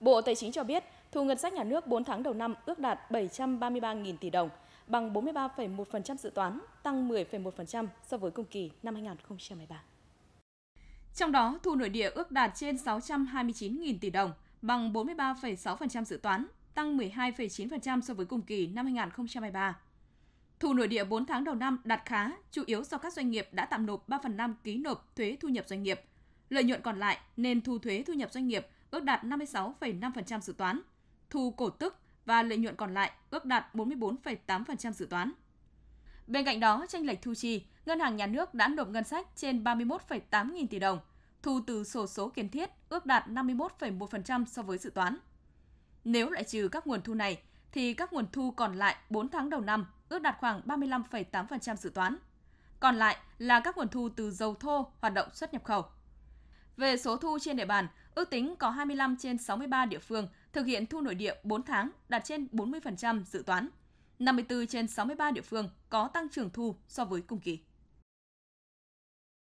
Bộ Tài chính cho biết, thu ngân sách nhà nước 4 tháng đầu năm ước đạt 733.000 tỷ đồng, bằng 43,1% dự toán, tăng 10,1% so với cùng kỳ năm 2013. Trong đó, thu nội địa ước đạt trên 629.000 tỷ đồng, bằng 43,6% dự toán, tăng 12,9% so với cùng kỳ năm 2023. Thu nội địa 4 tháng đầu năm đạt khá, chủ yếu do các doanh nghiệp đã tạm nộp 3 phần 5 ký nộp thuế thu nhập doanh nghiệp. Lợi nhuận còn lại nên thu thuế thu nhập doanh nghiệp ước đạt 56,5% dự toán, thu cổ tức và lợi nhuận còn lại ước đạt 44,8% dự toán. Bên cạnh đó, tranh lệch thu chi, Ngân hàng Nhà nước đã nộp ngân sách trên 31,8 nghìn tỷ đồng, thu từ sổ số kiến thiết ước đạt 51,1% so với dự toán. Nếu loại trừ các nguồn thu này, thì các nguồn thu còn lại 4 tháng đầu năm ước đạt khoảng 35,8% dự toán. Còn lại là các nguồn thu từ dầu thô, hoạt động xuất nhập khẩu. Về số thu trên địa bàn, Ước tính có 25 trên 63 địa phương thực hiện thu nội địa 4 tháng, đạt trên 40% dự toán. 54 trên 63 địa phương có tăng trưởng thu so với cùng kỳ.